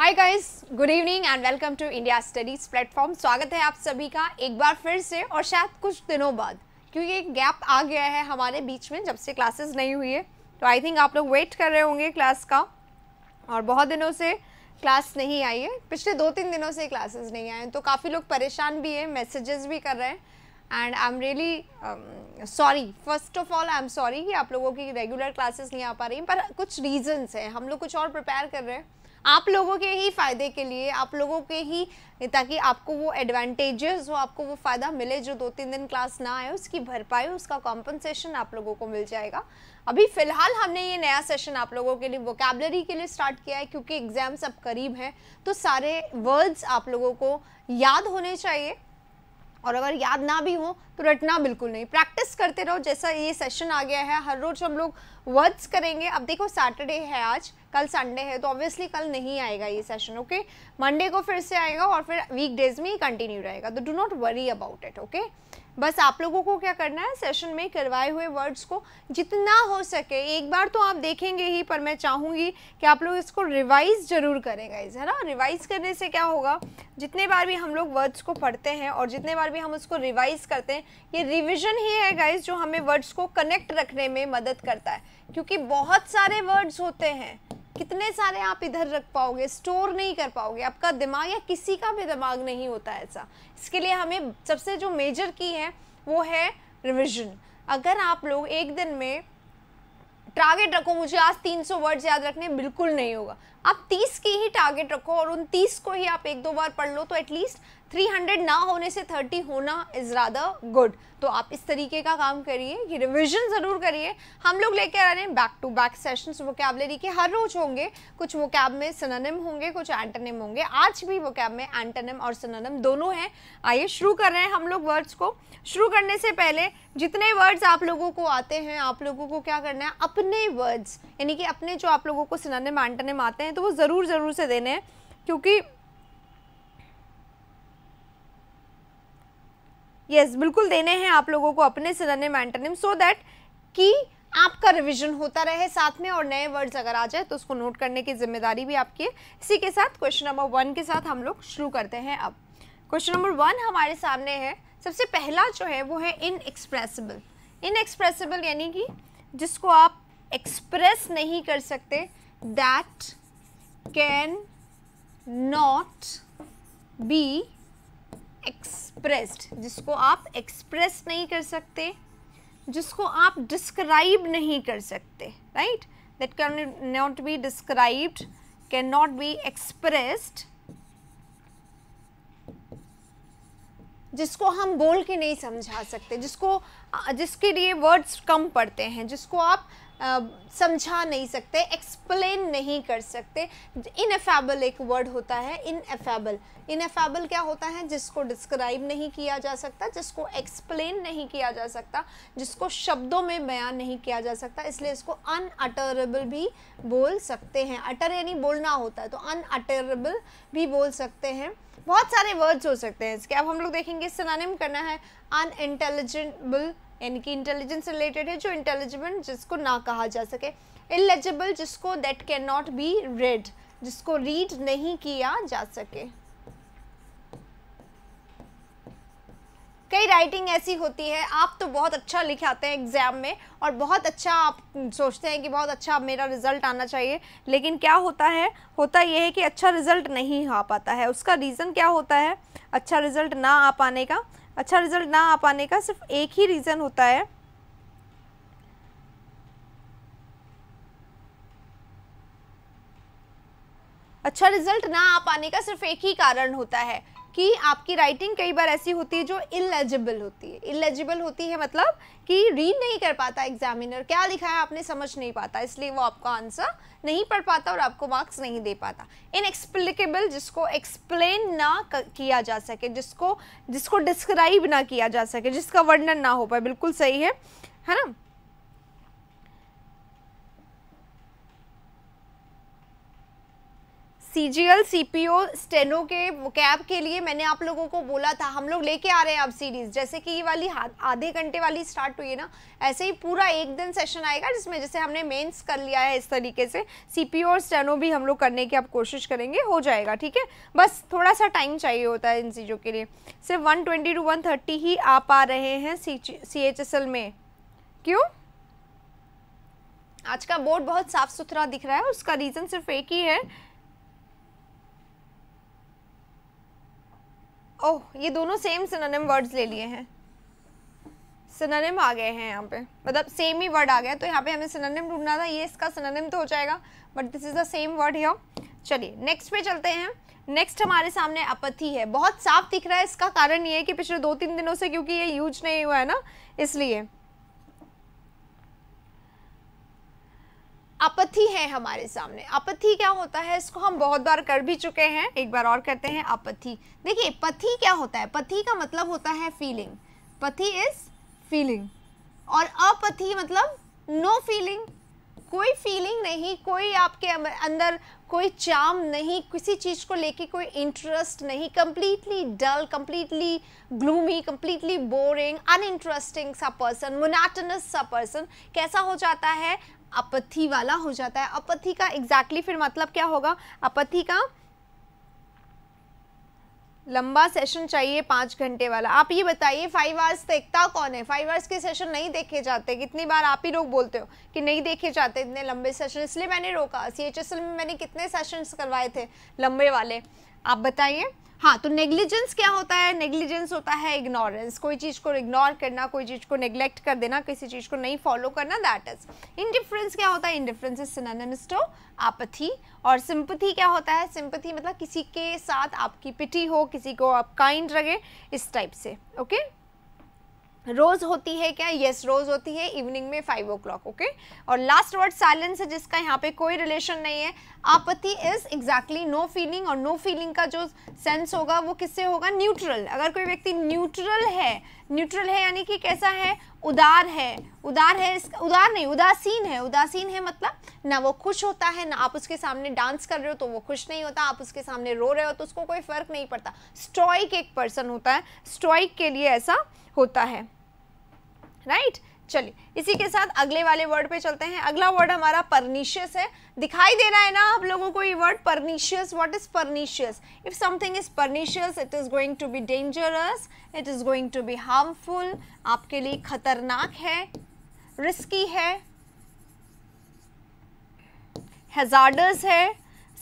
Hi guys good evening and welcome to India studies platform स्वागत है आप सभी का एक बार फिर से और शायद कुछ दिनों बाद क्योंकि एक गैप आ गया है हमारे बीच में जब से क्लासेस नहीं हुई है तो आई थिंक आप लोग वेट कर रहे होंगे क्लास का और बहुत दिनों से क्लास नहीं आई है पिछले दो तीन दिनों से क्लासेस नहीं आए हैं तो काफ़ी लोग परेशान भी हैं मैसेजेस भी कर रहे हैं and I am really sorry first of all I am sorry कि आप लोगों की रेगुलर क्लासेस नहीं आ पा रही पर कुछ रीजंस हैं हम लोग कुछ और प्रिपेयर कर रहे हैं आप लोगों के ही फ़ायदे के लिए आप लोगों के ही ताकि आपको वो एडवांटेजेस हो आपको वो फ़ायदा मिले जो दो तीन दिन क्लास ना आए उसकी भरपाई उसका कॉम्पनसेशन आप लोगों को मिल जाएगा अभी फ़िलहाल हमने ये नया सेशन आप लोगों के लिए वोकेबलरी के लिए स्टार्ट किया है क्योंकि एग्ज़ाम्स अब करीब हैं तो सारे वर्ड्स आप लोगों को याद होने चाहिए और अगर याद ना भी हो तो रटना बिल्कुल नहीं प्रैक्टिस करते रहो जैसा ये सेशन आ गया है हर रोज़ हम लोग वर्ड्स करेंगे अब देखो सैटरडे है आज कल संडे है तो ऑब्वियसली कल नहीं आएगा ये सेशन ओके मंडे को फिर से आएगा और फिर वीक डेज में ही कंटिन्यू रहेगा तो do not worry about it okay बस आप लोगों को क्या करना है सेशन में करवाए हुए वर्ड्स को जितना हो सके एक बार तो आप देखेंगे ही पर मैं चाहूँगी कि आप लोग इसको रिवाइज जरूर करें गाइज है ना रिवाइज करने से क्या होगा जितने बार भी हम लोग वर्ड्स को पढ़ते हैं और जितने बार भी हम उसको रिवाइज करते हैं ये रिविजन ही है गाइज जो हमें वर्ड्स को कनेक्ट रखने में मदद करता है क्योंकि बहुत सारे वर्ड्स होते हैं कितने सारे आप इधर रख पाओगे स्टोर नहीं कर पाओगे आपका दिमाग या किसी का भी दिमाग नहीं होता ऐसा इसके लिए हमें सबसे जो मेजर की है वो है रिविजन अगर आप लोग एक दिन में टारगेट रखो मुझे आज 300 वर्ड्स याद रखने बिल्कुल नहीं होगा आप 30 की ही टारगेट रखो और उन 30 को ही आप एक दो बार पढ़ लो तो एटलीस्ट 300 ना होने से 30 होना इज़ रादर गुड तो आप इस तरीके का काम करिए कि रिविजन ज़रूर करिए हम लोग लेकर आ रहे हैं back to back sessions vocabulary के हर रोज़ होंगे कुछ कैब में सनानम होंगे कुछ एंटनिम होंगे आज भी कैब में एंटनिम और सनानम दोनों हैं आइए शुरू कर रहे हैं हम लोग वर्ड्स को शुरू करने से पहले जितने वर्ड्स आप लोगों को आते हैं आप लोगों को क्या करना है अपने वर्ड्स यानी कि अपने जो आप लोगों को सनानम एंटनिम आते हैं तो वो ज़रूर ज़रूर से देने हैं क्योंकि यस yes, बिल्कुल देने हैं आप लोगों को अपने सिनोनिम एंटोनिम सो दैट कि आपका रिवीजन होता रहे साथ में और नए वर्ड्स अगर आ जाए तो उसको नोट करने की जिम्मेदारी भी आपकी है इसी के साथ क्वेश्चन नंबर वन के साथ हम लोग शुरू करते हैं अब क्वेश्चन नंबर वन हमारे सामने है सबसे पहला जो है वो है इनएक्सप्रेसिबल इनएक्सप्रेसिबल यानी कि जिसको आप एक्सप्रेस नहीं कर सकते that can not be expressed जिसको आप एक्सप्रेस नहीं कर सकते जिसको आप डिस्क्राइब नहीं कर सकते right that can not be described can not be expressed जिसको हम बोल के नहीं समझा सकते जिसको जिसके लिए वर्ड्स कम पड़ते हैं जिसको आप समझा नहीं सकते एक्सप्लेन नहीं कर सकते इनफेबल एक वर्ड होता है इनएफेबल इनएफेबल क्या होता है जिसको डिस्क्राइब नहीं किया जा सकता जिसको एक्सप्लेन नहीं किया जा सकता जिसको शब्दों में बयान नहीं किया जा सकता इसलिए इसको अनअटरेबल भी बोल सकते हैं अटर यानी बोलना होता है तो अनअटरेबल भी बोल सकते हैं बहुत सारे वर्ड्स हो सकते हैं इसके अब हम लोग देखेंगे सिनानिम करना है अनइंटेलिजेंटबल यानी कि इंटेलिजेंस रिलेटेड है जो इंटेलिजिबल जिसको ना कहा जा सके इलेजिबल जिसको that can not be read जिसको रीड नहीं किया जा सके कई राइटिंग ऐसी होती है आप तो बहुत अच्छा लिख आते हैं एग्ज़ाम में और बहुत अच्छा आप सोचते हैं कि बहुत अच्छा मेरा रिज़ल्ट आना चाहिए लेकिन क्या होता है होता यह है कि अच्छा रिज़ल्ट नहीं आ पाता है उसका रीज़न क्या होता है अच्छा रिज़ल्ट ना आ पाने का अच्छा रिजल्ट ना आ पाने का सिर्फ एक ही रीज़न होता है अच्छा रिजल्ट ना आ पाने का सिर्फ एक ही कारण होता है कि आपकी राइटिंग कई बार ऐसी होती है जो इलेजिबल होती है इलेजिबल होती है मतलब कि रीड नहीं कर पाता एग्जामिनर क्या लिखा है आपने समझ नहीं पाता इसलिए वो आपका आंसर नहीं पढ़ पाता और आपको मार्क्स नहीं दे पाता इनएक्सप्लिकेबल जिसको एक्सप्लेन ना किया जा सके जिसको जिसको डिस्क्राइब ना किया जा सके जिसका वर्णन ना हो पाए बिल्कुल सही है है ना C G L C P O steno के कैब के लिए मैंने आप लोगों को बोला था हम लोग लेके आ रहे हैं अब सीरीज़ जैसे कि ये वाली आधे घंटे वाली स्टार्ट हुई है ना ऐसे ही पूरा एक दिन सेशन आएगा जिसमें जैसे हमने मेंस कर लिया है इस तरीके से सी पी ओ और स्टेनो भी हम लोग करने की आप कोशिश करेंगे हो जाएगा ठीक है बस थोड़ा सा टाइम चाहिए होता है इन चीज़ों के लिए सिर्फ one twenty two one thirty ही आ पा रहे हैं सी एच एस एल में क्यों आज का बोर्ड बहुत साफ़ सुथरा दिख रहा है उसका रीज़न सिर्फ एक ही है ओह ये दोनों सेम सिनोनिम वर्ड्स ले लिए हैं सिनोनिम आ गए हैं यहाँ पे मतलब सेम ही वर्ड आ गया तो यहाँ पे हमें सिनोनिम ढूंढना था ये इसका सिनोनिम तो हो जाएगा but this is the same word here चलिए नेक्स्ट पे चलते हैं नेक्स्ट हमारे सामने अपथि है बहुत साफ दिख रहा है इसका कारण ये है कि पिछले दो तीन दिनों से क्योंकि ये यूज नहीं हुआ है ना इसलिए आपत्ति है हमारे सामने आपत्ति क्या होता है इसको हम बहुत बार कर भी चुके हैं एक बार और करते हैं आपत्ति देखिए पथी क्या होता है पथी का मतलब होता है फीलिंग पथी इज फीलिंग और अपथी मतलब नो फीलिंग कोई फीलिंग नहीं कोई आपके अंदर कोई चाम नहीं किसी चीज़ को लेके कोई इंटरेस्ट नहीं completely dull completely gloomy completely boring uninteresting सा पर्सन मोनाटनस सा पर्सन कैसा हो जाता है अपथी वाला हो जाता है अपथी का एग्जैक्टली exactly फिर मतलब क्या होगा अपथी का लंबा सेशन चाहिए पाँच घंटे वाला आप ये बताइए फाइव आवर्स देखता कौन है फाइव आवर्स के सेशन नहीं देखे जाते कितनी बार आप ही लोग बोलते हो कि नहीं देखे जाते इतने लंबे सेशन इसलिए मैंने रोका सी एच एस एल में मैंने कितने सेशंस करवाए थे लंबे वाले आप बताइए हाँ तो नेग्लिजेंस क्या होता है नेग्लिजेंस होता है इग्नोरेंस कोई चीज़ को इग्नोर करना कोई चीज़ को नेग्लेक्ट कर देना किसी चीज़ को नहीं फॉलो करना दैट इज इनडिफरेंस क्या होता है indifference is synonymous to apathy और सिंपथी क्या होता है सिंपथी मतलब किसी के साथ आपकी पिटी हो किसी को आप काइंड लगे इस टाइप से ओके okay? रोज़ होती है क्या यस yes, रोज़ होती है इवनिंग में फाइव ओ क्लॉक ओके और लास्ट वर्ड साइलेंस है जिसका यहाँ पे कोई रिलेशन नहीं है apathy is exactly no feeling और नो no फीलिंग का जो सेंस होगा वो किससे होगा न्यूट्रल अगर कोई व्यक्ति न्यूट्रल है न्यूट्रल है यानी कि कैसा है उदार है उदार है उदार नहीं उदासीन है उदासीन है मतलब ना वो खुश होता है ना आप उसके सामने डांस कर रहे हो तो वो खुश नहीं होता आप उसके सामने रो रहे हो तो उसको कोई फ़र्क नहीं पड़ता स्ट्रॉइक एक पर्सन होता है स्ट्रॉइक के लिए ऐसा होता है राइट right? चलिए इसी के साथ अगले वाले वर्ड पे चलते हैं अगला वर्ड हमारा परनीशियस है दिखाई दे रहा है ना आप लोगों को ये word pernicious what is pernicious if something is pernicious it is going to be dangerous it is going to be harmful आपके लिए खतरनाक है रिस्की है हेजार्डस है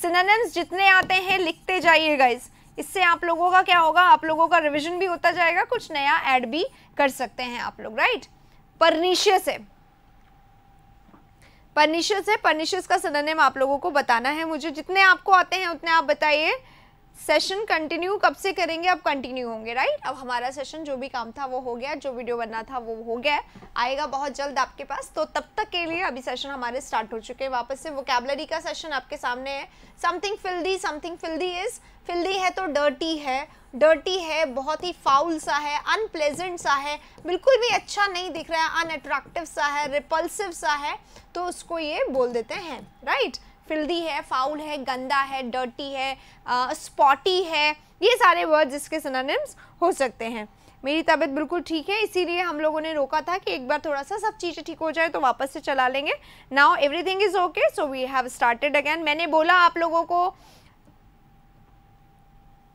सिनेनम्स जितने आते हैं लिखते जाइए गाइज़ इससे आप लोगों का क्या होगा आप लोगों का रिविजन भी होता जाएगा कुछ नया एड भी कर सकते हैं आप लोग राइट right? परनीशियस है परनीशियस है परनीशियस का सदनेम आप लोगों को बताना है मुझे जितने आपको आते हैं उतने आप बताइए सेशन कंटिन्यू कब से करेंगे अब कंटिन्यू होंगे राइट अब हमारा सेशन जो भी काम था वो हो गया जो वीडियो बनना था वो हो गया आएगा बहुत जल्द आपके पास तो तब तक के लिए अभी सेशन हमारे स्टार्ट हो चुके हैं वापस से वो का सेशन आपके सामने है something filthy something filthy is filthy है तो डर्टी है डर्टी है बहुत ही फाउल सा है अनप्लेजेंट सा है बिल्कुल भी अच्छा नहीं दिख रहा है अनअट्रैक्टिव सा है रिपल्सिव सा है तो उसको ये बोल देते हैं राइट फिल्दी है फाउल है गंदा है डर्टी है स्पॉटी है ये सारे वर्ड्स इसके सिनोनिम्स हो सकते हैं मेरी तबीयत बिल्कुल ठीक है इसीलिए हम लोगों ने रोका था कि एक बार थोड़ा सा सब चीज़ें ठीक हो जाए तो वापस से चला लेंगे now everything is okay so we have started again मैंने बोला आप लोगों को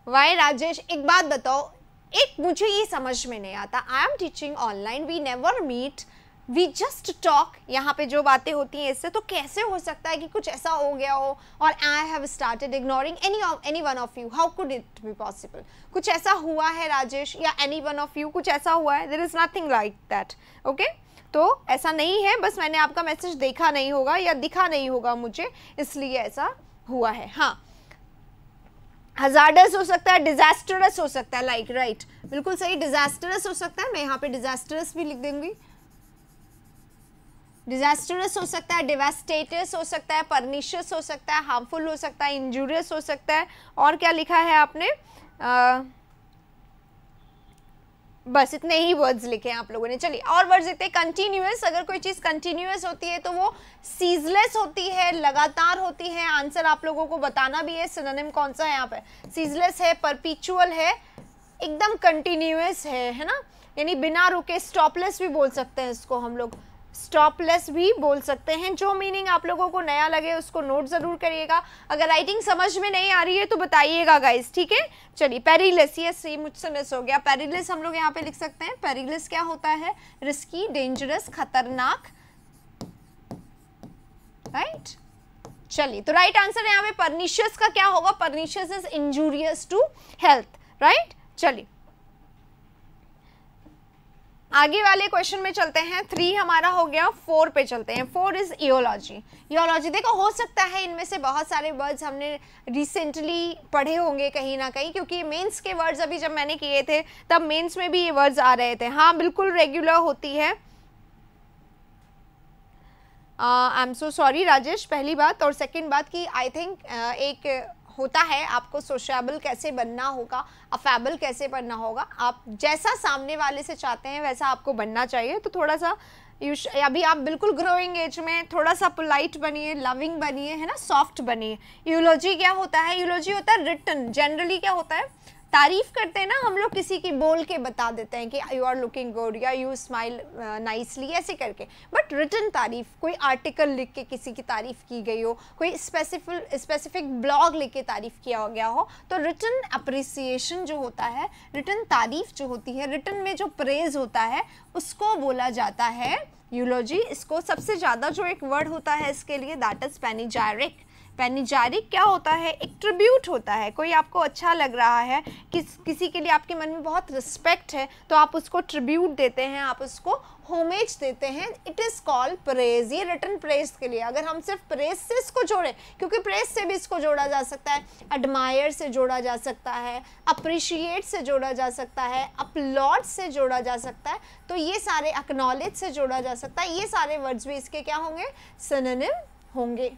वाई राजेश एक बात बताओ एक मुझे ये समझ में नहीं आता I am teaching online we never meet we just talk यहाँ पे जो बातें होती हैं इससे तो कैसे हो सकता है कि कुछ ऐसा हो गया हो और I have started ignoring any any one of you how could it be possible कुछ ऐसा हुआ है राजेश या एनी वन ऑफ यू कुछ ऐसा हुआ है there is nothing like that okay तो ऐसा नहीं है बस मैंने आपका मैसेज देखा नहीं होगा या दिखा नहीं होगा मुझे इसलिए ऐसा हुआ है हाँ हजार्डस हो सकता है डिजास्टरस हो सकता है लाइक like, राइट right. बिल्कुल सही डिजास्टरस हो सकता है मैं यहाँ पे डिजास्टरस भी लिख दूंगी डिजास्टरस हो सकता है डिवेस्टेटस हो सकता है परनिशियस हो सकता है हार्मफुल हो सकता है इंजूरियस हो सकता है और क्या लिखा है आपने uh, बस इतने ही वर्ड्स लिखे हैं आप लोगों ने चलिए और वर्ड्स लिखते हैं कंटिन्यूस अगर कोई चीज़ कंटिन्यूस होती है तो वो सीजलेस होती है लगातार होती है आंसर आप लोगों को बताना भी है सिनोनिम कौन सा है यहाँ पर सीजलेस है परपिचुअल है एकदम कंटिन्यूस है है ना यानी बिना रुके स्टॉपलेस भी बोल सकते हैं इसको हम लोग स्टॉपलेस भी बोल सकते हैं जो मीनिंग आप लोगों को नया लगे उसको नोट ज़रूर करिएगा अगर राइटिंग समझ में नहीं आ रही है तो बताइएगा गाइज ठीक है चलिए पेरिलेस ये सही मुझसे मिस हो गया पेरिलेस हम लोग यहाँ पे लिख सकते हैं पेरिलेस क्या होता है रिस्की डेंजरस खतरनाक राइट चलिए तो राइट आंसर यहाँ पे परनिशियस का क्या होगा pernicious is injurious to health right चलिए आगे वाले क्वेश्चन में चलते हैं थ्री हमारा हो गया फोर पे चलते हैं फोर इज इोलॉजी इोलॉजी देखो हो सकता है इनमें से बहुत सारे वर्ड्स हमने रिसेंटली पढ़े होंगे कहीं ना कहीं क्योंकि मेंस के वर्ड्स अभी जब मैंने किए थे तब मेंस में भी ये वर्ड्स आ रहे थे हाँ बिल्कुल रेगुलर होती है I am so sorry Rajesh पहली बात और सेकेंड बात की आई थिंक uh, एक होता है आपको सोशाबल कैसे बनना होगा अफेबल कैसे बनना होगा आप जैसा सामने वाले से चाहते हैं वैसा आपको बनना चाहिए तो थोड़ा सा अभी आप बिल्कुल ग्रोइंग एज में थोड़ा सा पोलाइट बनिए लविंग बनिए है ना सॉफ्ट बनिए यूलॉजी क्या होता है यूलॉजी होता है रिटर्न जनरली क्या होता है तारीफ करते हैं ना हम लोग किसी की बोल के बता देते हैं कि यू आर लुकिंग गुड या यू स्माइल नाइसली ऐसे करके बट रिटर्न तारीफ कोई आर्टिकल लिख के किसी की तारीफ की गई हो कोई स्पेसिफिक स्पेसिफिक ब्लॉग लिख के तारीफ किया गया हो तो रिटर्न अप्रिसिएशन जो होता है रिटर्न तारीफ जो होती है रिटर्न में जो प्रेज होता है उसको बोला जाता है यूलॉजी इसको सबसे ज़्यादा जो एक वर्ड होता है इसके लिए दैट इज़ पैनी जायरिक पैनिजारिक क्या होता है एक ट्रिब्यूट होता है कोई आपको अच्छा लग रहा है किस किसी के लिए आपके मन में बहुत रिस्पेक्ट है तो आप उसको ट्रिब्यूट देते हैं आप उसको होमेज देते हैं इट इज़ कॉल्ड प्रेज ये रिटर्न प्रेज के लिए अगर हम सिर्फ प्रेस से इसको जोड़ें क्योंकि प्रेस से भी इसको जोड़ा जा सकता है एडमायर से जोड़ा जा सकता है अप्रिशिएट से जोड़ा जा सकता है अपलॉड से जोड़ा जा सकता है तो ये सारे अकनॉलेज से जोड़ा जा सकता है ये सारे वर्ड्स भी इसके क्या होंगे सननिम होंगे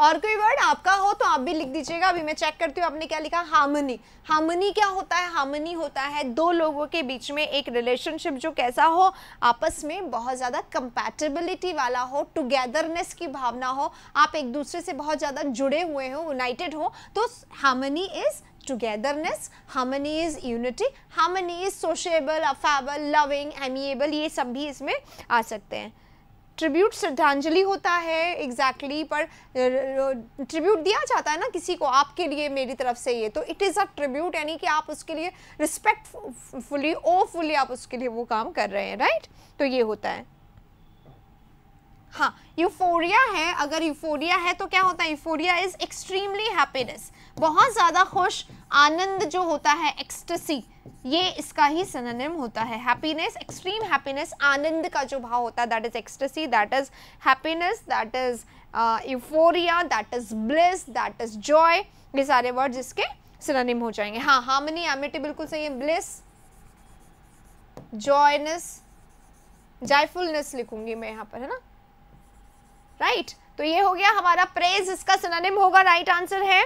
और कोई वर्ड आपका हो तो आप भी लिख दीजिएगा अभी मैं चेक करती हूँ आपने क्या लिखा हार्मनी हार्मनी क्या होता है हार्मनी होता है दो लोगों के बीच में एक रिलेशनशिप जो कैसा हो आपस में बहुत ज़्यादा कंपैटिबिलिटी वाला हो टुगेदरनेस की भावना हो आप एक दूसरे से बहुत ज़्यादा जुड़े हुए हो यूनाइटेड हो तो harmony is togetherness harmony is unity harmony is sociable affable loving amiable ये सब भी इसमें आ सकते हैं ट्रिब्यूट श्रद्धांजलि होता है एग्जैक्टली exactly, पर ट्रिब्यूट दिया जाता है ना किसी को आपके लिए मेरी तरफ से ये तो इट इज़ अ ट्रिब्यूट यानी कि आप उसके लिए रिस्पेक्टफुली ओफुली oh, आप उसके लिए वो काम कर रहे हैं राइट तो ये होता है हाँ यूफोरिया है अगर यूफोरिया है तो क्या होता है यूफोरिया इज़ एक्सट्रीमली हैप्पीनेस बहुत ज़्यादा खुश आनंद जो होता है एक्सटसी ये इसका ही सिनोनिम होता है हैप्पीनेस एक्सट्रीम हैप्पीनेस आनंद का जो भाव होता है that is ecstasy that is happiness that is euphoria that is bliss that is joy ये सारे वर्ड इसके सिनोनिम हो जाएंगे हाँ हार्मनी एमिटी बिल्कुल सही है ब्लिस जॉयनेस जायफुलनेस लिखूंगी मैं यहाँ पर है ना राइट right? तो ये हो गया हमारा प्रेज इसका सिनोनिम होगा राइट right आंसर है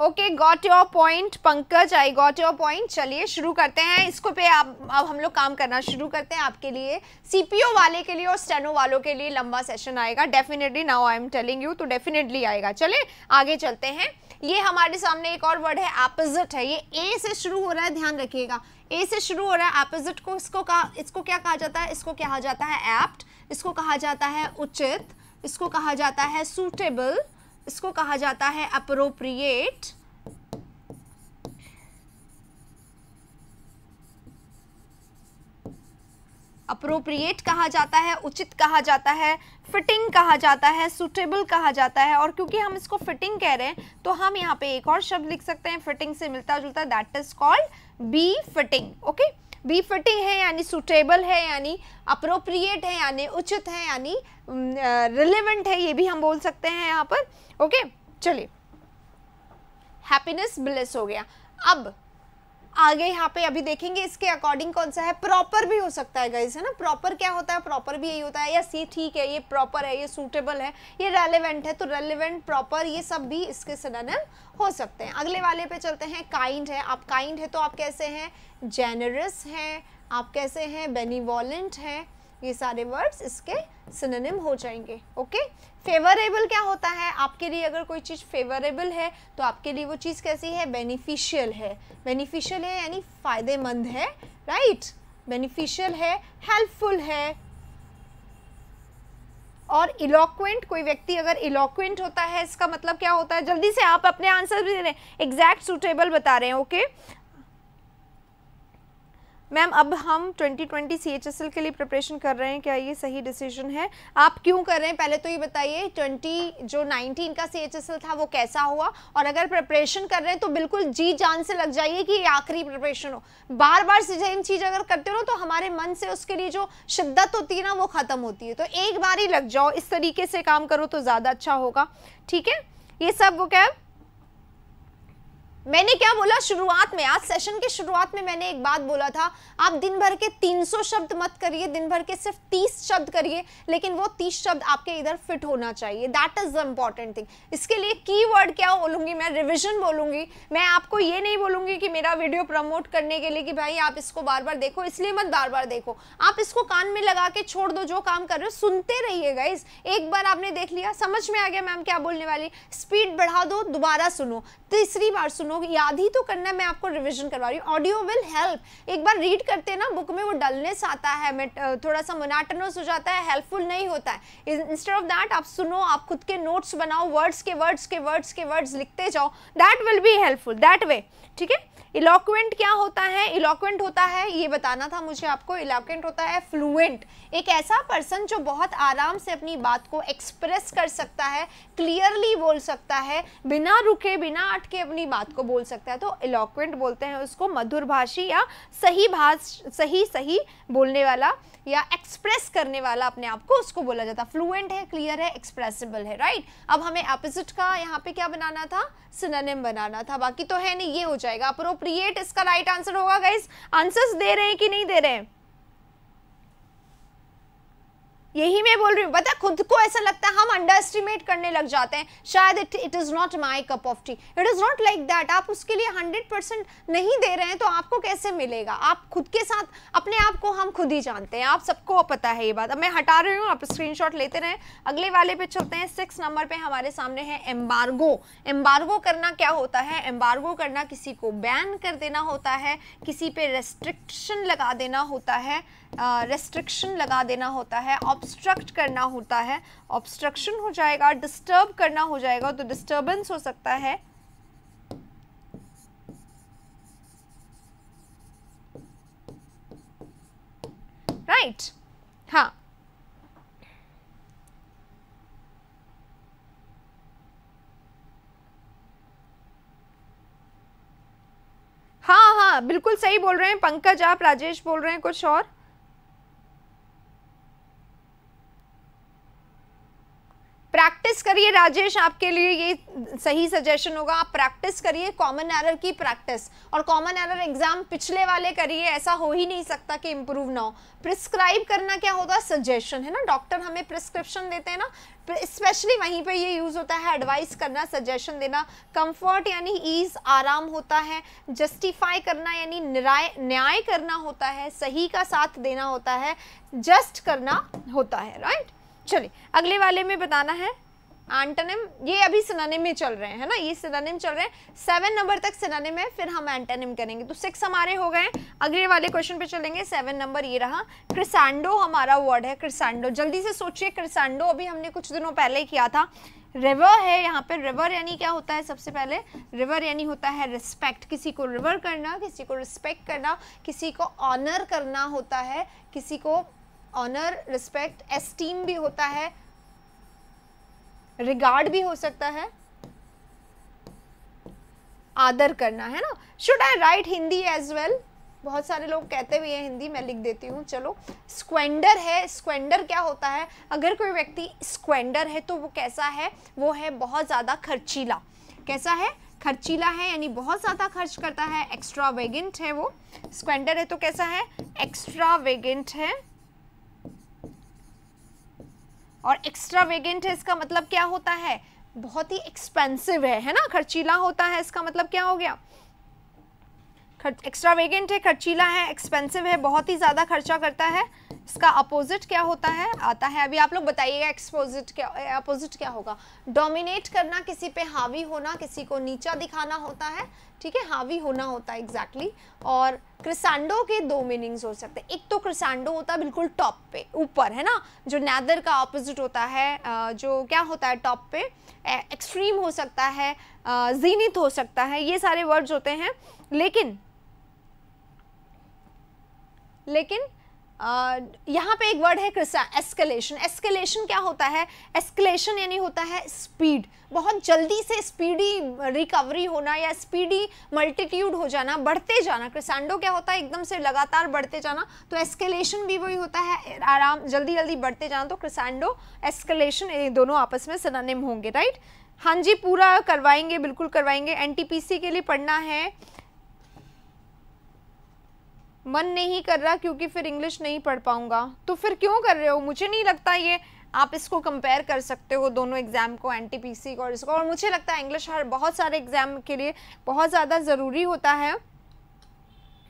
okay got your point Pankaj I got your point चलिए शुरू करते हैं इसको पे आप अब हम लोग काम करना शुरू करते हैं आपके लिए सीपीओ वाले के लिए और स्टेनो वालों के लिए लंबा सेशन आएगा definitely now I am telling you तो डेफिनेटली आएगा चले आगे चलते हैं ये हमारे सामने एक और वर्ड है एपोजिट है ये ए से शुरू हो रहा है ध्यान रखिएगा ए से शुरू हो रहा है एपोजिट को इसको कहा इसको क्या कहा जाता है इसको कहा जाता है एप्ट इसको कहा जाता है उचित इसको कहा जाता है सूटेबल इसको कहा जाता है अप्रोप्रिएट अप्रोप्रिएट कहा जाता है उचित कहा जाता है फिटिंग कहा जाता है सुटेबल कहा जाता है और क्योंकि हम इसको फिटिंग कह रहे हैं तो हम यहाँ पे एक और शब्द लिख सकते हैं फिटिंग से मिलता जुलता that is called befitting okay befitting है यानी सूटेबल है यानी अप्रोप्रिएट है यानी उचित है यानी रिलेवेंट है ये भी हम बोल सकते हैं यहाँ पर ओके चलिए हैप्पीनेस ब्लेस हो गया अब आगे यहाँ पे अभी देखेंगे इसके अकॉर्डिंग कौन सा है प्रॉपर भी हो सकता है गाइज है ना प्रॉपर क्या होता है प्रॉपर भी यही होता है या सी ठीक है ये प्रॉपर है ये सूटेबल है ये रेलिवेंट है तो रेलिवेंट प्रॉपर ये सब भी इसके सदनम हो सकते हैं अगले वाले पे चलते हैं काइंड है आप काइंड है तो आप कैसे हैं जेनरस हैं आप कैसे हैं बेनीवॉलेंट हैं ये सारे वर्ड्स इसके सिनोनिम हो जाएंगे ओके फेवरेबल क्या होता है आपके लिए अगर कोई चीज़ फेवरेबल है तो आपके लिए वो चीज़ कैसी है बेनिफिशियल है बेनिफिशियल है यानी फ़ायदेमंद है राइट बेनिफिशियल है हेल्पफुल है और इलोक्वेंट कोई व्यक्ति अगर इलोक्वेंट होता है इसका मतलब क्या होता है जल्दी से आप अपने आंसर भी दे रहे हैं एग्जैक्ट सुटेबल बता रहे हैं ओके okay? मैम अब हम 2020 सीएचएसएल के लिए प्रिपरेशन कर रहे हैं क्या ये सही डिसीजन है आप क्यों कर रहे हैं पहले तो ये बताइए 20 जो 19 का सीएचएसएल था वो कैसा हुआ और अगर प्रिपरेशन कर रहे हैं तो बिल्कुल जी जान से लग जाइए कि ये आखिरी प्रिपरेशन हो बार बार सेम चीज़ अगर करते रहो तो हमारे मन से उसके लिए जो शिद्दत होती है ना वो ख़त्म होती है तो एक बार ही लग जाओ इस तरीके से काम करो तो ज़्यादा अच्छा होगा ठीक है ये सब वो क्या मैंने क्या बोला शुरुआत में आज सेशन के शुरुआत में मैंने एक बात बोला था आप दिन भर के 300 शब्द मत करिए दिन भर के सिर्फ 30 शब्द करिए लेकिन वो 30 शब्द आपके इधर फिट होना चाहिए that is the important thing इसके लिए की वर्ड क्या बोलूंगी मैं रिविजन बोलूंगी मैं आपको ये नहीं बोलूंगी कि मेरा वीडियो प्रमोट करने के लिए कि भाई आप इसको बार बार देखो इसलिए मत बार बार देखो आप इसको कान में लगा के छोड़ दो जो काम कर रहे हो सुनते रहिएगा गाइज एक बार आपने देख लिया समझ में आ गया मैम क्या बोलने वाली स्पीड बढ़ा दो दोबारा सुनो तीसरी बार सुनो सुनो याद ही तो करना है मैं आपको रिविजन करवा रही हूँ ऑडियो विल हेल्प एक बार रीड करते ना बुक में वो डलनेस आता है थोड़ा सा मोनाटनस हो जाता है हेल्पफुल नहीं होता है इंस्टेड ऑफ दैट आप सुनो आप खुद के नोट्स बनाओ वर्ड्स के वर्ड्स के वर्ड्स के वर्ड्स लिखते जाओ that will be helpful that way ठीक है इलोक्वेंट क्या होता है इलोक्वेंट होता है ये बताना था मुझे आपको इलोक्वेंट होता है फ्लुएंट एक ऐसा पर्सन जो बहुत आराम से अपनी बात को एक्सप्रेस कर सकता है क्लियरली बोल सकता है बिना रुके बिना अटके अपनी बात को बोल सकता है तो इलोक्वेंट बोलते हैं उसको मधुरभाषी या सही भाष सही सही बोलने वाला या एक्सप्रेस करने वाला अपने आप को उसको बोला जाता है फ्लुएंट है क्लियर है एक्सप्रेसिबल है राइट अब हमें अपोजिट का यहाँ पे क्या बनाना था सिनोनिम बनाना था बाकी तो है नहीं ये हो जाएगा अप्रोप अप्रोप्रिएट इसका राइट आंसर होगा गाइज आंसर्स दे रहे हैं कि नहीं दे रहे हैं यही मैं बोल रही हूँ पता खुद को ऐसा लगता है हम अंडर एस्टिमेट करने लग जाते हैं शायद it it is not my cup of tea it is not like that आप उसके लिए हंड्रेड परसेंट नहीं दे रहे हैं तो आपको कैसे मिलेगा आप खुद के साथ अपने आप को हम खुद ही जानते हैं आप सबको पता है ये बात अब मैं हटा रही हूँ आप स्क्रीन लेते रहें अगले वाले पे चलते हैं सिक्स नंबर पर हमारे सामने है एम्बार्गो एम्बार्गो करना क्या होता है एम्बार्गो करना किसी को बैन कर देना होता है किसी पे रेस्ट्रिक्शन लगा देना होता है रेस्ट्रिक्शन लगा देना होता है ऑब्स्ट्रक्ट करना होता है ऑब्स्ट्रक्शन हो जाएगा डिस्टर्ब करना हो जाएगा तो डिस्टर्बेंस हो सकता है राइट right. हाँ हाँ हाँ बिल्कुल सही बोल रहे हैं पंकज आप राजेश बोल रहे हैं कुछ और प्रैक्टिस करिए राजेश आपके लिए ये सही सजेशन होगा आप प्रैक्टिस करिए कॉमन एरर की प्रैक्टिस और कॉमन एरर एग्जाम पिछले वाले करिए ऐसा हो ही नहीं सकता कि इम्प्रूव ना हो प्रिस्क्राइब करना क्या होगा सजेशन है ना डॉक्टर हमें प्रिस्क्रिप्शन देते हैं ना स्पेशली वहीं पे ये यूज़ होता है एडवाइस करना सजेशन देना कंफर्ट यानी ईज आराम होता है जस्टिफाई करना यानी न्याय न्याय करना होता है सही का साथ देना होता है जस्ट करना होता है राइट चलिए अगले वाले में बताना है एंटनिम ये अभी सिनानिम में चल रहे हैं है ना ये सिनानिम चल रहे हैं सेवन नंबर तक सिनानिम है फिर हम एंटनिम करेंगे तो सिक्स हमारे हो गए अगले वाले क्वेश्चन पे चलेंगे सेवन नंबर ये रहा क्रिसेंडो हमारा वर्ड है क्रिसेंडो जल्दी से सोचिए क्रिसेंडो अभी हमने कुछ दिनों पहले किया था रिवर है यहाँ पे रिवर यानी क्या होता है सबसे पहले रिवर यानी होता है रिस्पेक्ट किसी को रिवर करना किसी को रिस्पेक्ट करना किसी को ऑनर करना होता है किसी को ऑनर रिस्पेक्ट एस्टीम भी होता है रिगार्ड भी हो सकता है आदर करना है ना should I write Hindi as well बहुत सारे लोग कहते भी हैं हिंदी मैं लिख देती हूँ चलो स्क्वेंडर है स्क्वेंडर क्या होता है अगर कोई व्यक्ति स्क्वेंडर है तो वो कैसा है वो है बहुत ज़्यादा खर्चीला कैसा है खर्चीला है यानी बहुत ज़्यादा खर्च करता है एक्स्ट्रा वेगेंट है वो स्क्वेंडर है तो कैसा है एक्स्ट्रा वेगेंट है और एक्स्ट्रा वेगेंट है इसका मतलब क्या होता है बहुत ही एक्सपेंसिव है है ना खर्चीला होता है इसका मतलब क्या हो गया एक्स्ट्रा वेगेंट है खर्चीला है एक्सपेंसिव है बहुत ही ज़्यादा खर्चा करता है इसका अपोजिट क्या होता है आता है अभी आप लोग बताइएगा एक्सपोजिट क्या अपोजिट क्या होगा डोमिनेट करना किसी पे हावी होना किसी को नीचा दिखाना होता है ठीक है हावी होना होता है एग्जैक्टली exactly. और क्रिसांडो के दो मीनिंग्स हो सकते हैं एक तो क्रिसांडो होता है बिल्कुल टॉप पे ऊपर है ना जो नैदर का ऑपोजिट होता है जो क्या होता है टॉप पे एक्सट्रीम हो सकता है जीनित हो सकता है ये सारे वर्ड्स होते हैं लेकिन लेकिन यहाँ पे एक वर्ड है क्रिसा एस्केलेशन एस्केलेशन क्या होता है एस्केलेशन यानी होता है स्पीड बहुत जल्दी से स्पीडी रिकवरी होना या स्पीडी मल्टीट्यूड हो जाना बढ़ते जाना क्रिसांडो क्या होता है एकदम से लगातार बढ़ते जाना तो एस्केलेशन भी वही होता है आराम जल्दी जल्दी बढ़ते जाना तो क्रिसांडो एस्केलेशन दोनों आपस में सनानिम होंगे राइट हाँ जी पूरा करवाएंगे बिल्कुल करवाएंगे एन के लिए पढ़ना है मन नहीं कर रहा क्योंकि फिर इंग्लिश नहीं पढ़ पाऊंगा तो फिर क्यों कर रहे हो मुझे नहीं लगता ये आप इसको कंपेयर कर सकते हो दोनों एग्ज़ाम को एन टी और इसको और मुझे लगता है इंग्लिश हर बहुत सारे एग्ज़ाम के लिए बहुत ज़्यादा ज़रूरी होता है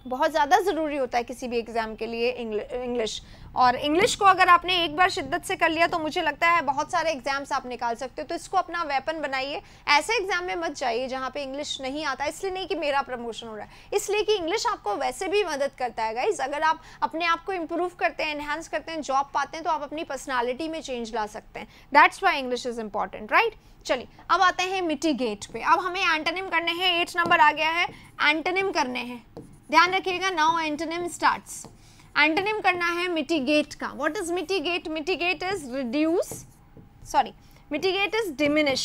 बहुत ज़्यादा ज़रूरी होता है किसी भी एग्ज़ाम के लिए इंग्लिश और इंग्लिश को अगर आपने एक बार शिद्दत से कर लिया तो मुझे लगता है बहुत सारे एग्ज़ाम्स आप निकाल सकते हो तो इसको अपना वेपन बनाइए ऐसे एग्ज़ाम में मत जाइए जहाँ पे इंग्लिश नहीं आता इसलिए नहीं कि मेरा प्रमोशन हो रहा है इसलिए कि इंग्लिश आपको वैसे भी मदद करता है गाइज अगर आप अपने आप को इम्प्रूव करते हैं इन्हांस करते हैं जॉब पाते हैं तो आप अपनी पर्सनैलिटी में चेंज ला सकते हैं that's why English is important right चलिए अब आते हैं मिटिगेट पे अब हमें एंटनिम करने हैं एट नंबर आ गया है एंटनिम करने हैं ध्यान रखिएगा नाउ एंटोनिम स्टार्ट्स एंटोनिम करना है मिटिगेट का what is mitigate mitigate is reduce sorry mitigate is diminish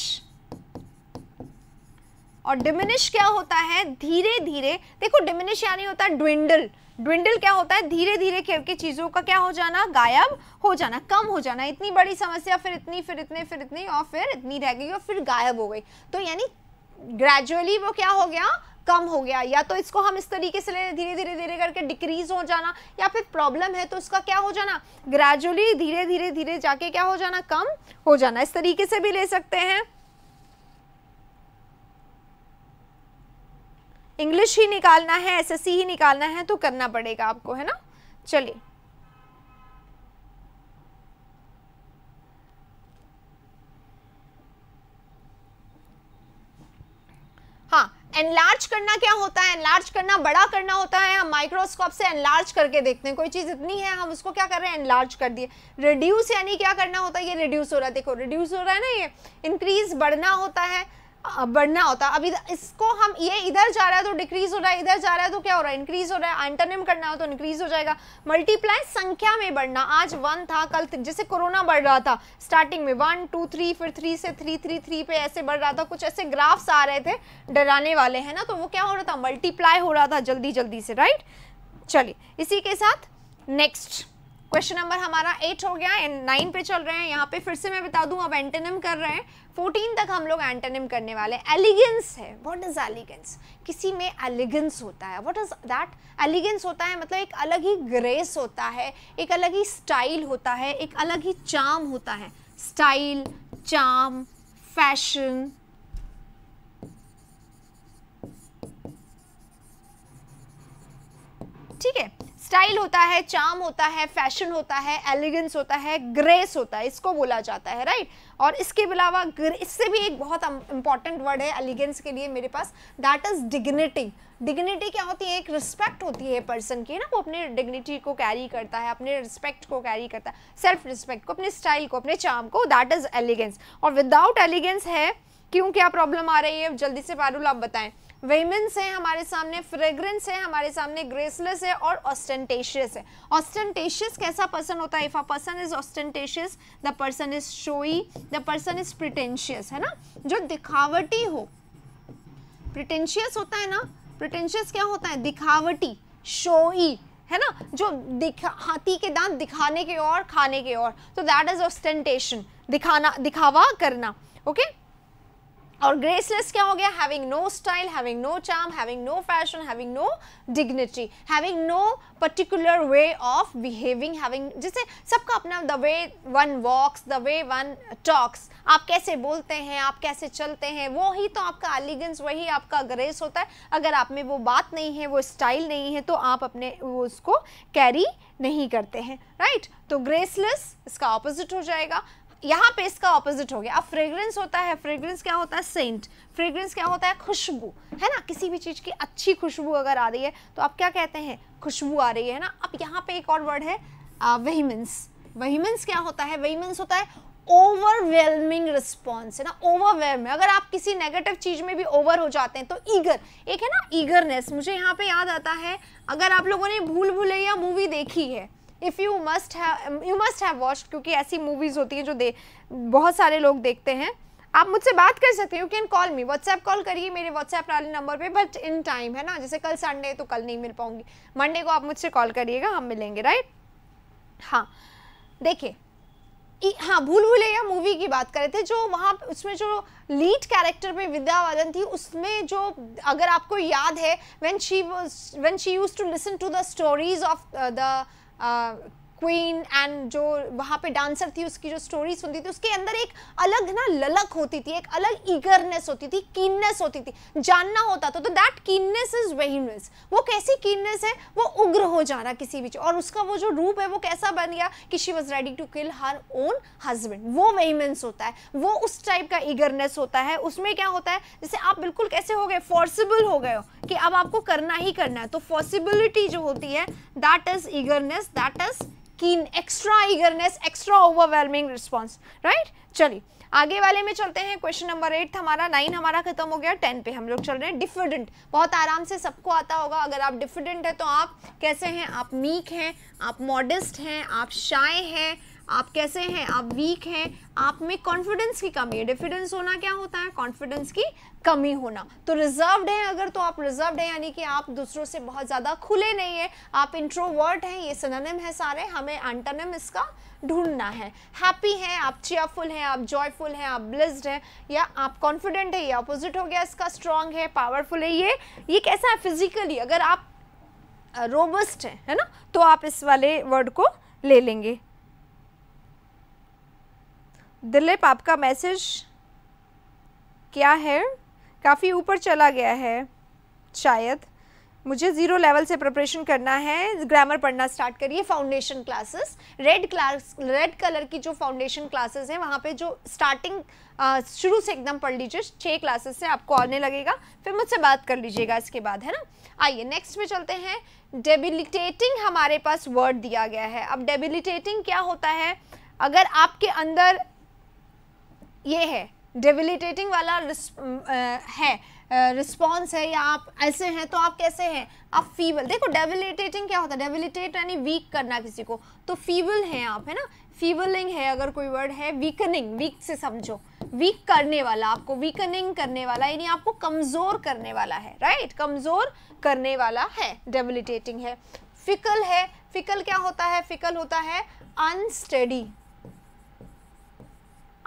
और डिमिनिश क्या होता है धीरे धीरे देखो डिमिनिश यानी होता है ड्विंडल ड्विंडल क्या होता है धीरे धीरे के चीज़ों का क्या हो जाना गायब हो जाना कम हो जाना इतनी बड़ी समस्या फिर इतनी फिर इतने फिर इतनी और फिर इतनी रह गई और फिर गायब हो गई तो यानी ग्रेजुअली वो क्या हो गया कम हो गया या तो इसको हम इस तरीके से ले धीरे धीरे धीरे करके डिक्रीज हो जाना या फिर प्रॉब्लम है तो इसका क्या हो जाना ग्रेजुअली धीरे धीरे धीरे जाके क्या हो जाना कम हो जाना इस तरीके से भी ले सकते हैं इंग्लिश ही निकालना है एसएससी ही निकालना है तो करना पड़ेगा आपको है ना चलिए एनलार्ज करना क्या होता है एनलार्ज करना बड़ा करना होता है हम माइक्रोस्कोप से एनलार्ज करके देखते हैं कोई चीज़ इतनी है हम उसको क्या कर रहे हैं एनलार्ज कर दिए रिड्यूस यानी क्या करना होता है ये रिड्यूस हो रहा है देखो रिड्यूस हो रहा है ना ये इंक्रीज बढ़ना होता है बढ़ना होता है अब इसको हम ये इधर जा रहा है तो डिक्रीज हो रहा है इधर जा रहा है तो क्या हो रहा है इंक्रीज हो रहा है एंटरनिम करना हो तो इंक्रीज हो जाएगा मल्टीप्लाई संख्या में बढ़ना आज वन था कल जैसे कोरोना बढ़ रहा था स्टार्टिंग में वन टू थ्री फिर थ्री से थ्री थ्री थ्री पे ऐसे बढ़ रहा था कुछ ऐसे ग्राफ्स आ रहे थे डराने वाले हैं ना तो वो क्या हो रहा था मल्टीप्लाई हो रहा था जल्दी जल्दी से राइट चलिए इसी के साथ नेक्स्ट क्वेश्चन नंबर हमारा एट हो गया एंड नाइन पे चल रहे हैं यहाँ पे फिर से मैं बता दूं अब एंटेनम कर रहे हैं फोर्टीन तक हम लोग एंटनिम करने वाले एलिगेंस है वॉट इज एलिगेंस किसी में एलिगेंस होता है वॉट इज दैट एलिगेंस होता है मतलब एक अलग ही ग्रेस होता है एक अलग ही स्टाइल होता है एक अलग ही चाम होता है स्टाइल चाम फैशन ठीक है स्टाइल होता है चाम होता है फैशन होता है एलिगेंस होता है ग्रेस होता है इसको बोला जाता है राइट और इसके अलावा इससे भी एक बहुत इंपॉर्टेंट वर्ड है एलिगेंस के लिए मेरे पास दैट इज़ डिग्निटी डिग्निटी क्या होती है एक रिस्पेक्ट होती है पर्सन की ना वो अपने डिग्निटी को कैरी करता है अपने रिस्पेक्ट को कैरी करता है सेल्फ रिस्पेक्ट को अपने स्टाइल को अपने चाम को दैट इज़ एलिगेंस और विदाउट एलिगेंस है क्यों क्या प्रॉब्लम आ रही है जल्दी से पारुल आप बताएं वेमेंस है हमारे सामने फ्रेग्रेंस है हमारे सामने ग्रेसलेस है और ऑस्टेंटेशियस है ऑस्टेंटेशियस कैसा पर्सन होता है if a person is ostentatious the person is showy the person is pretentious है ना जो दिखावटी हो प्रिटेंशियस होता है ना प्रिटेंशियस क्या होता है दिखावटी शोई है ना जो दिखा हाथी के दांत दिखाने के और खाने के और तो दैट इज ऑस्टेंटेशन दिखाना दिखावा करना ओके okay? और ग्रेसलेस क्या हो गया having no style having no charm having no fashion having no dignity having no particular way of behaving having जैसे सबका अपना the way one walks the way one talks आप कैसे बोलते हैं आप कैसे चलते हैं वो ही तो आपका एलिगेंस वही आपका ग्रेस होता है अगर आप में वो बात नहीं है वो स्टाइल नहीं है तो आप अपने वो उसको कैरी नहीं करते हैं राइट right? तो ग्रेसलेस इसका ऑपोजिट हो जाएगा यहाँ पे इसका ऑपोजिट हो गया अब फ्रेग्रेंस होता है फ्रेग्रेंस क्या होता है सेंट फ्रेग्रेंस क्या होता है खुशबू है ना किसी भी चीज़ की अच्छी खुशबू अगर आ रही है तो आप क्या कहते हैं खुशबू आ रही है ना अब यहाँ पे एक और वर्ड है वहीमेंस वहीमेंस क्या होता है वहीमेंस होता है ओवरवेलमिंग रिस्पॉन्स है ना ओवरवेलम अगर आप किसी नेगेटिव चीज में भी ओवर हो जाते हैं तो ईगर एक है ना ईगरनेस मुझे यहाँ पे याद आता है अगर आप लोगों ने भूल भूलैया मूवी देखी है if you must have you must have watched क्योंकि ऐसी मूवीज़ होती हैं जो दे बहुत सारे लोग देखते हैं आप मुझसे बात कर सकते हैं you can call me WhatsApp call करिए मेरे व्हाट्सएप वाले नंबर पे बट इन टाइम है ना जैसे कल संडे तो कल नहीं मिल पाऊंगी मंडे को आप मुझसे कॉल करिएगा हम मिलेंगे राइट हाँ देखिए हाँ भूल या मूवी की बात कर रहे थे जो वहाँ उसमें जो लीड कैरेक्टर पे विद्या बालन थी उसमें जो अगर आपको याद है when she was when she used to listen to the stories of the uh, queen and जो वहाँ पे डांसर थी उसकी जो स्टोरी सुनती थी उसके अंदर एक अलग ना ललक होती थी एक अलग ईगरनेस होती थी कीननेस होती थी जानना होता था तो दैट कीननेस इज वेहीनेस वो कैसी कीननेस है वो उग्र हो जाना किसी भी और उसका वो जो रूप है वो कैसा बन गया कि she was ready to kill her own husband वो वेहीमेंस होता है वो उस टाइप का ईगरनेस होता है उसमें क्या होता है जैसे आप बिल्कुल कैसे हो गए फॉर्सिबल हो गए हो कि अब आपको करना ही करना है तो फॉसिबिलिटी जो होती है that is eagerness that is keen extra eagerness extra overwhelming response right चलिए आगे वाले में चलते हैं क्वेश्चन नंबर एट हमारा नाइन हमारा खत्म हो गया टेन पे हम लोग चल रहे हैं डिफिडेंट बहुत आराम से सबको आता होगा अगर आप डिफिडेंट है तो आप कैसे हैं आप मीक हैं आप मॉडेस्ट हैं आप शाए हैं आप कैसे हैं आप वीक हैं आप में कॉन्फिडेंस की कमी है डिफिडेंस होना क्या होता है कॉन्फिडेंस की कमी होना तो रिजर्व्ड है अगर तो आप रिजर्व्ड हैं यानी कि आप दूसरों से बहुत ज़्यादा खुले नहीं हैं आप इंट्रोवर्ट हैं ये सिनोनिम है सारे हमें एंटनम इसका ढूंढना है हैप्पी हैं आप चेयरफुल हैं आप जॉयफुल हैं आप ब्लिस्ड हैं या आप कॉन्फिडेंट है ये अपोजिट हो गया इसका स्ट्रांग है पावरफुल है ये ये कैसा है फिजिकली अगर आप रोबस्ट हैं है ना तो आप इस वाले वर्ड को ले लेंगे दिलीप आपका मैसेज क्या है काफ़ी ऊपर चला गया है शायद मुझे ज़ीरो लेवल से प्रिपरेशन करना है ग्रामर पढ़ना स्टार्ट करिए foundation classes red class red colour की जो फाउंडेशन क्लासेस हैं वहाँ पे जो स्टार्टिंग शुरू से एकदम पढ़ लीजिए छः क्लासेस से आपको आने लगेगा फिर मुझसे बात कर लीजिएगा इसके बाद है ना आइए नेक्स्ट में चलते हैं डेबिलिटेटिंग हमारे पास वर्ड दिया गया है अब डेबिलिटेटिंग क्या होता है अगर आपके अंदर ये है डेबिलिटेटिंग वाला है रिस्पॉन्स है या आप ऐसे हैं तो आप कैसे हैं आप फीवल देखो डेबिलिटेटिंग क्या होता है डेबिलिटेट यानी वीक करना किसी को तो फीवल हैं आप है ना फीवलिंग है अगर कोई वर्ड है वीकनिंग वीक से समझो वीक करने वाला आपको वीकनिंग करने वाला यानी आपको कमज़ोर करने वाला है राइट कमज़ोर करने वाला है डेबिलिटेटिंग है फिकल है फिकल क्या होता है फिकल होता है अनस्टडी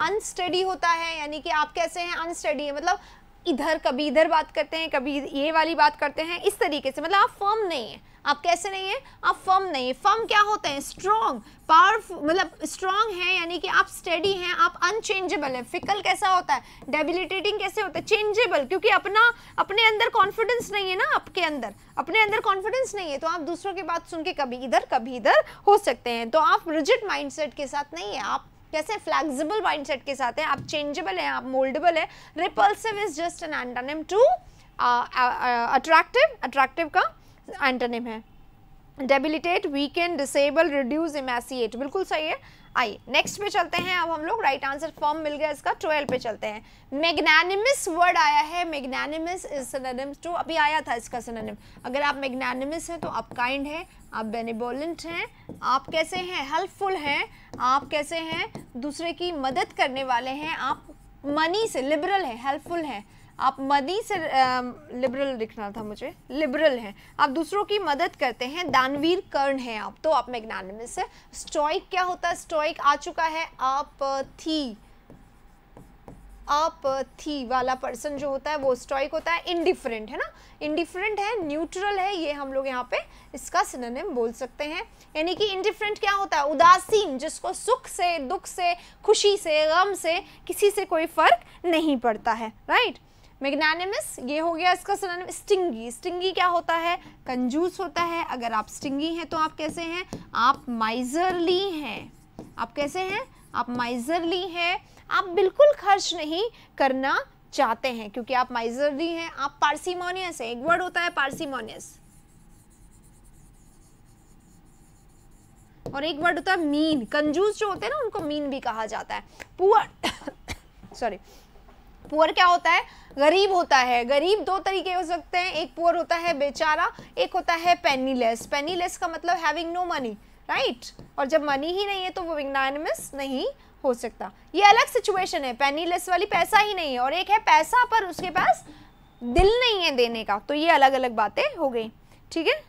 अनस्टडी होता है यानी कि आप कैसे हैं अनस्टडी है मतलब इधर कभी इधर बात करते हैं कभी ये वाली बात करते हैं इस तरीके से मतलब आप फर्म नहीं है आप कैसे नहीं है आप फर्म नहीं है फर्म क्या होते हैं स्ट्रॉन्ग पावरफुल मतलब स्ट्रॉन्ग है यानी कि आप स्टडी हैं आप अनचेंजेबल है फिकल कैसा होता है डेबिलिटेटिंग कैसे होता है चेंजेबल क्योंकि अपना अपने अंदर कॉन्फिडेंस नहीं है ना आपके अंदर अपने अंदर कॉन्फिडेंस नहीं है तो आप दूसरों की बात सुन के कभी इधर कभी इधर हो सकते हैं तो आप रिजिट माइंड के साथ नहीं है आप कैसे फ्लेक्सिबल माइंडसेट के साथ हैं आप चेंजेबल हैं आप मोल्डेबल uh, uh, uh, है repulsive is just an antonym to attractive attractive का एंटानिम है debilitate weakened disable reduce emaciate बिल्कुल सही है आइए नेक्स्ट पे चलते हैं अब हम लोग राइट आंसर फॉर्म मिल गया इसका ट्वेल्व पे चलते हैं मैग्नानिमस वर्ड आया है मैग्नानिमस इज सिनोनिम्स टू अभी आया था इसका सिनोनिम अगर आप मैग्नानिमस हैं तो आप काइंड हैं आप बेनिबोलेंट हैं आप कैसे हैं हेल्पफुल हैं आप कैसे हैं दूसरे की मदद करने वाले हैं आप मनी से लिबरल हैं हेल्पफुल हैं आप मदी से लिबरल लिखना था मुझे लिबरल हैं आप दूसरों की मदद करते हैं दानवीर कर्ण हैं आप तो आप मैग्नानिमस है स्टॉइक क्या होता है स्टॉइक आ चुका है आप थी आप थी वाला पर्सन जो होता है वो स्टॉइक होता है इनडिफरेंट है ना इनडिफरेंट है न्यूट्रल है ये हम लोग यहाँ पे इसका सिनोनिम बोल सकते हैं यानी कि इनडिफरेंट क्या होता है उदासीन जिसको सुख से दुख से खुशी से गम से किसी से कोई फर्क नहीं पड़ता है राइट right? मैग्नानिमस ये हो गया इसका सनम स्टिंगी स्टिंगी क्या होता है कंजूस होता है अगर आप स्टिंगी हैं तो आप कैसे हैं आप माइजरली हैं आप कैसे हैं आप माइजरली हैं आप बिल्कुल खर्च नहीं करना चाहते हैं क्योंकि आप माइजरली हैं आप पार्सीमोनियस हैं एक वर्ड होता है पार्सीमोनियस और एक वर्ड होता है मीन कंजूस जो होते हैं ना उनको मीन भी कहा जाता है पुअर सॉरी पुअर क्या होता है गरीब होता है गरीब दो तरीके हो सकते हैं एक पुअर होता है बेचारा एक होता है पेनीलेस पेनीलेस का मतलब हैविंग नो मनी राइट और जब मनी ही नहीं है तो वो विग्नानिमस नहीं हो सकता ये अलग सिचुएशन है पेनीलेस वाली पैसा ही नहीं है और एक है पैसा पर उसके पास दिल नहीं है देने का तो ये अलग अलग बातें हो गई ठीक है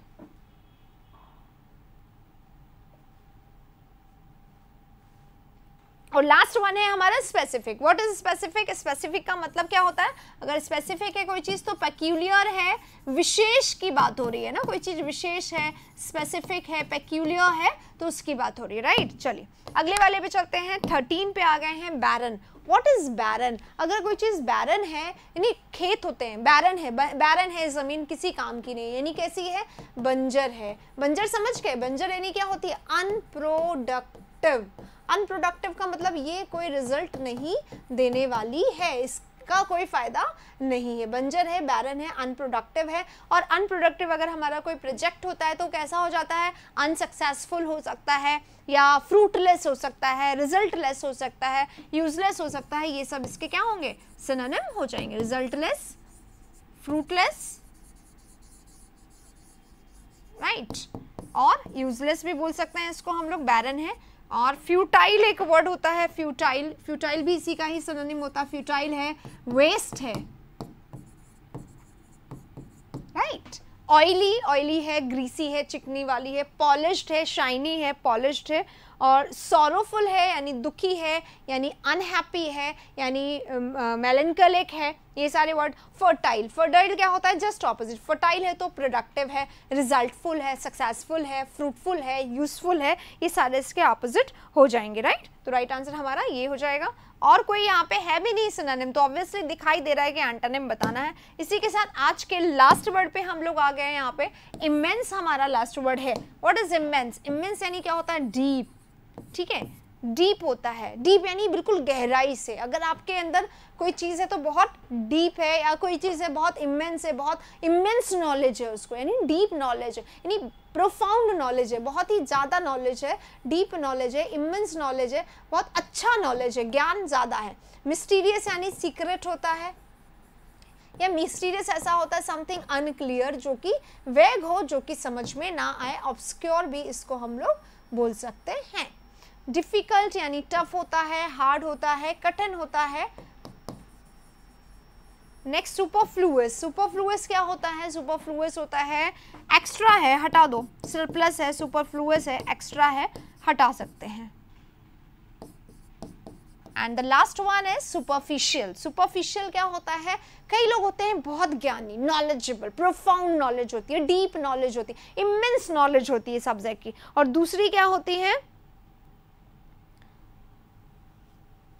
और लास्ट वन है हमारा specific what is specific specific का मतलब क्या होता है अगर स्पेसिफिक है कोई चीज़ तो पेक्यूलियर है विशेष की बात हो रही है ना कोई चीज़ विशेष है स्पेसिफिक है पेक्यूलियर है तो उसकी बात हो रही है राइट चलिए अगले वाले पे चलते हैं थर्टीन पे आ गए हैं बैरन वॉट इज़ बैरन अगर कोई चीज़ बैरन है यानी खेत होते हैं बैरन है बैरन है ज़मीन किसी काम की नहीं यानी कैसी है बंजर है बंजर समझ के बंजर यानी क्या होती है अनप्रोडक्टिव अनप्रोडक्टिव का मतलब ये कोई रिजल्ट नहीं देने वाली है इस का कोई फ़ायदा नहीं है बंजर है बैरन है अनप्रोडक्टिव है और अनप्रोडक्टिव अगर हमारा कोई प्रोजेक्ट होता है तो कैसा हो जाता है अनसक्सेसफुल हो सकता है या फ्रूटलेस हो सकता है रिजल्टलेस हो सकता है यूजलेस हो सकता है ये सब इसके क्या होंगे सिनोनिम हो जाएंगे रिजल्टलेस फ्रूटलेस राइट और यूजलेस भी बोल सकते हैं इसको हम लोग बैरन है और फ्यूटाइल एक वर्ड होता है फ्यूटाइल फ्यूटाइल भी इसी का ही सदनिम होता है फ्यूटाइल है वेस्ट है राइट right? ऑयली ऑयली है ग्रीसी है चिकनी वाली है पॉलिश्ड है शाइनी है पॉलिश्ड है और सॉरोफुल है यानी दुखी है यानी अनहैप्पी है यानी मेलनकलिक uh, है ये सारे वर्ड फर्टाइल फर्टाइल क्या होता है जस्ट ऑपोजिट फर्टाइल है तो प्रोडक्टिव है रिजल्टफुल है सक्सेसफुल है फ्रूटफुल है यूज़फुल है ये सारे इसके ऑपोजिट हो जाएंगे राइट right? तो राइट right आंसर हमारा ये हो जाएगा और कोई यहाँ पे है भी नहीं सिनोनिम तो ऑब्वियसली दिखाई दे रहा है कि एंटोनिम बताना है इसी के साथ आज के लास्ट वर्ड पे हम लोग आ गए हैं यहाँ पे इमेंस हमारा लास्ट वर्ड है व्हाट इज इमेंस इमेंस यानी क्या होता है डीप ठीक है डीप होता है डीप यानी बिल्कुल गहराई से अगर आपके अंदर कोई चीज़ है तो बहुत डीप है या कोई चीज़ है बहुत इमेंस है बहुत इमेंस नॉलेज है उसको यानी डीप नॉलेज है यानी प्रोफाउंड नॉलेज है बहुत ही ज़्यादा नॉलेज है डीप नॉलेज है इमेंस नॉलेज है बहुत अच्छा नॉलेज है ज्ञान ज़्यादा है मिस्टीरियस यानी सीक्रेट होता है या मिस्टीरियस ऐसा होता है समथिंग अनक्लियर जो कि वेग हो जो कि समझ में ना आए ऑब्सक्योर भी इसको हम लोग बोल सकते हैं डिफ़िकल्ट यानी टफ होता है हार्ड होता है कठिन होता है नेक्स्ट सुपरफ्लूस सुपरफ्लूस क्या होता है सुपरफ्लूस होता है एक्स्ट्रा है हटा दो सरप्लस है सुपरफ्लूस है एक्स्ट्रा है हटा सकते हैं and the last one is superficial superficial क्या होता है कई लोग होते हैं बहुत ज्ञानी नॉलेजेबल प्रोफाउंड नॉलेज होती है डीप नॉलेज होती है इमेंस नॉलेज होती है सब्जेक्ट की और दूसरी क्या होती है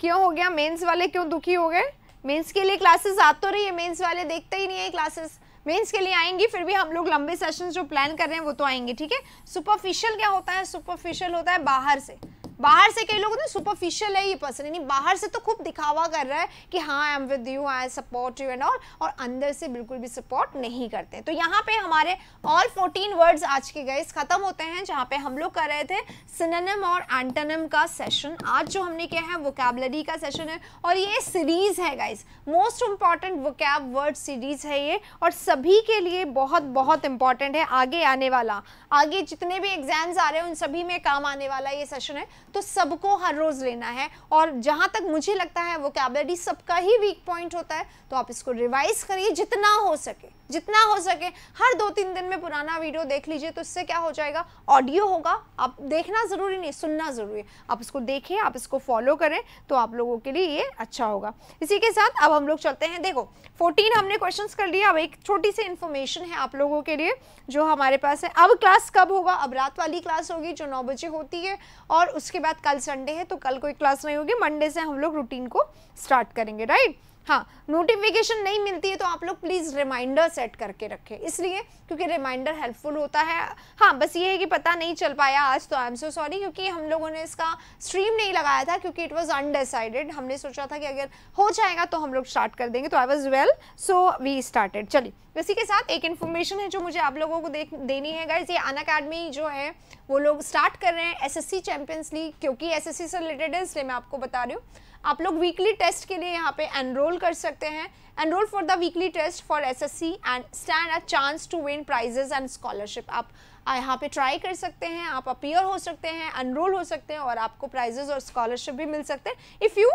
क्यों हो गया मेंस वाले क्यों दुखी हो गए मेंस के लिए क्लासेस आ तो रही है मेंस वाले देखते ही नहीं है क्लासेस मेंस के लिए आएंगी फिर भी हम लोग लंबे सेशन जो प्लान कर रहे हैं वो तो आएंगे ठीक है सुपरफिशियल क्या होता है सुपरफिशियल होता है बाहर से बाहर से कई लोग ना सुपरफिशियल है ये पर्सन यानी बाहर से तो खूब दिखावा कर रहा है कि हाँ I am with you I support you and all और अंदर से बिल्कुल भी सपोर्ट नहीं करते तो यहाँ पे हमारे ऑल फोर्टीन वर्ड्स आज के गए खत्म होते हैं जहाँ पे हम लोग कर रहे थे सिनेनम और एंटनम का सेशन आज जो हमने किया है वोकेबलरी का सेशन है और ये सीरीज है guys most important vocab word series है ये और सभी के लिए बहुत बहुत इंपॉर्टेंट है आगे आने वाला आगे जितने भी एग्जाम्स आ रहे हैं उन सभी में काम आने वाला ये सेशन है तो सबको हर रोज़ लेना है और जहां तक मुझे लगता है वो कैबलरी सबका ही वीक पॉइंट होता है तो आप इसको रिवाइज करिए जितना हो सके जितना हो सके हर दो तीन दिन में पुराना वीडियो देख लीजिए तो इससे क्या हो जाएगा ऑडियो होगा आप देखना ज़रूरी नहीं सुनना ज़रूरी है आप इसको देखें आप इसको फॉलो करें तो आप लोगों के लिए ये अच्छा होगा इसी के साथ अब हम लोग चलते हैं देखो 14 हमने क्वेश्चन कर लिया अब एक छोटी सी इन्फॉर्मेशन है आप लोगों के लिए जो हमारे पास है अब क्लास कब होगा अब रात वाली क्लास होगी जो नौ बजे होती है और उसके बाद कल संडे है तो कल कोई क्लास नहीं होगी मंडे से हम लोग रूटीन को स्टार्ट करेंगे राइट हाँ नोटिफिकेशन नहीं मिलती है तो आप लोग प्लीज़ रिमाइंडर सेट करके रखें इसलिए क्योंकि रिमाइंडर हेल्पफुल होता है हाँ बस ये है कि पता नहीं चल पाया आज तो आई एम सो सॉरी क्योंकि हम लोगों ने इसका स्ट्रीम नहीं लगाया था क्योंकि इट वाज अनडिसाइडेड हमने सोचा था कि अगर हो जाएगा तो हम लोग स्टार्ट कर देंगे तो I was well so we started चलिए इसी के साथ एक इन्फॉर्मेशन है जो मुझे आप लोगों को देख देनी है गाइज ये अन अकेडमी जो है वो लोग स्टार्ट कर रहे हैं एस सी चैंपियंस लीग क्योंकि सी से रिलेटेड है इसलिए मैं आपको बता रही हूँ आप लोग वीकली टेस्ट के लिए यहाँ पे एनरोल कर सकते हैं enrol for the weekly test for SSC and stand a chance to win prizes and scholarship आप यहाँ पे ट्राई कर सकते हैं आप अपीयर हो सकते हैं एनरोल हो सकते हैं और आपको प्राइजेज और स्कॉलरशिप भी मिल सकते हैं if you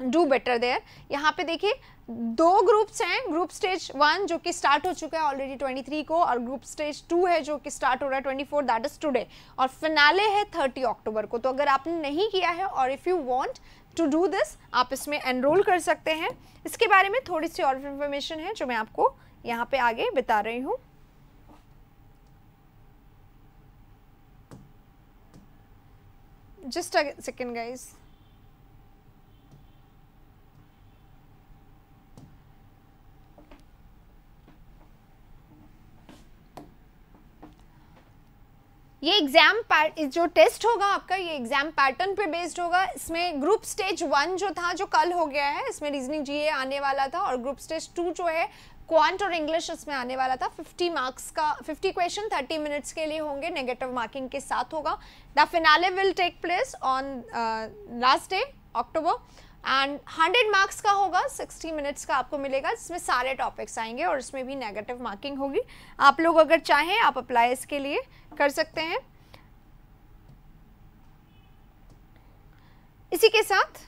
do better there यहाँ पे देखिए दो ग्रुप्स हैं ग्रुप स्टेज वन जो कि स्टार्ट हो चुका है ऑलरेडी 23 को और ग्रुप स्टेज टू है जो कि स्टार्ट हो रहा है 24 फोर दैट इज टुडे और फिनाले है 30 अक्टूबर को तो अगर आपने नहीं किया है और if you want to do this आप इसमें एनरोल कर सकते हैं इसके बारे में थोड़ी सी और इन्फॉर्मेशन है जो मैं आपको यहाँ पे आगे बता रही हूँ जस्ट अ सेकेंड गाइज़ ये एग्जाम जो टेस्ट होगा आपका ये एग्जाम पैटर्न पे बेस्ड होगा इसमें ग्रुप स्टेज वन जो था जो कल हो गया है इसमें रीजनिंग जीए आने वाला था और ग्रुप स्टेज टू जो है क्वांट और इंग्लिश इसमें आने वाला था 50 मार्क्स का 50 क्वेश्चन 30 मिनट्स के लिए होंगे नेगेटिव मार्किंग के साथ होगा the finale will take place on last day October and hundred marks का होगा सिक्सटी मिनट्स का आपको मिलेगा जिसमें सारे टॉपिक्स आएंगे और इसमें भी नेगेटिव मार्किंग होगी आप लोग अगर चाहें आप अप्लाई इसके लिए कर सकते हैं इसी के साथ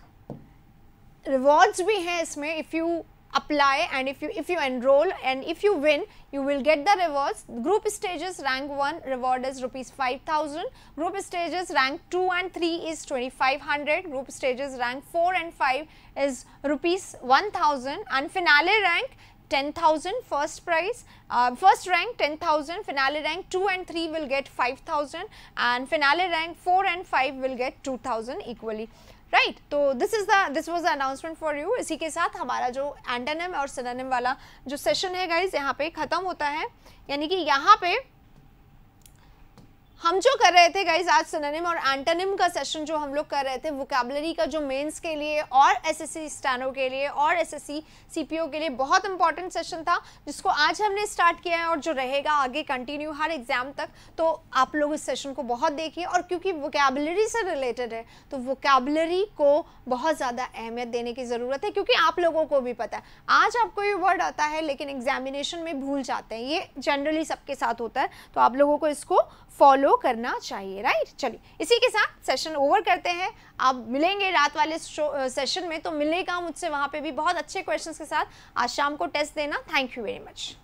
रिवॉर्ड्स भी हैं इसमें if you apply and if you if you enroll and if you win you will get the rewards group stages rank 1 reward is rupees 5000 group stages rank 2 and 3 is 2500 group stages rank 4 and 5 is rupees 1000 and finale rank 10,000 first prize, uh, first rank 10,000, finale rank 2 and 3 will get 5,000 and finale rank 4 and 5 will get 2,000 equally. Right तो this is the this was the announcement for you इसी के साथ हमारा जो एंटेनम और synonym वाला जो session है गाइज यहाँ पे ख़त्म होता है यानी कि यहाँ पे हम जो कर रहे थे गाइज आज सुनानिम और एंटनिम का सेशन जो हम लोग कर रहे थे वोकेबलरी का जो मेंस के लिए और एसएससी एस के लिए और एसएससी सीपीओ के लिए बहुत इंपॉर्टेंट सेशन था जिसको आज हमने स्टार्ट किया है और जो रहेगा आगे कंटिन्यू हर एग्जाम तक तो आप लोग इस सेशन को बहुत देखिए और क्योंकि वोकेबलरी से रिलेटेड है तो वोकेबलरी को बहुत ज़्यादा अहमियत देने की ज़रूरत है क्योंकि आप लोगों को भी पता है आज आपको ये वर्ड आता है लेकिन एग्जामिनेशन में भूल जाते हैं ये जनरली सबके साथ होता है तो आप लोगों को इसको फॉलो करना चाहिए राइट चलिए इसी के साथ सेशन ओवर करते हैं आप मिलेंगे रात वाले सेशन में तो मिलेगा मुझसे वहाँ पे भी बहुत अच्छे क्वेश्चंस के साथ आज शाम को टेस्ट देना थैंक यू वेरी मच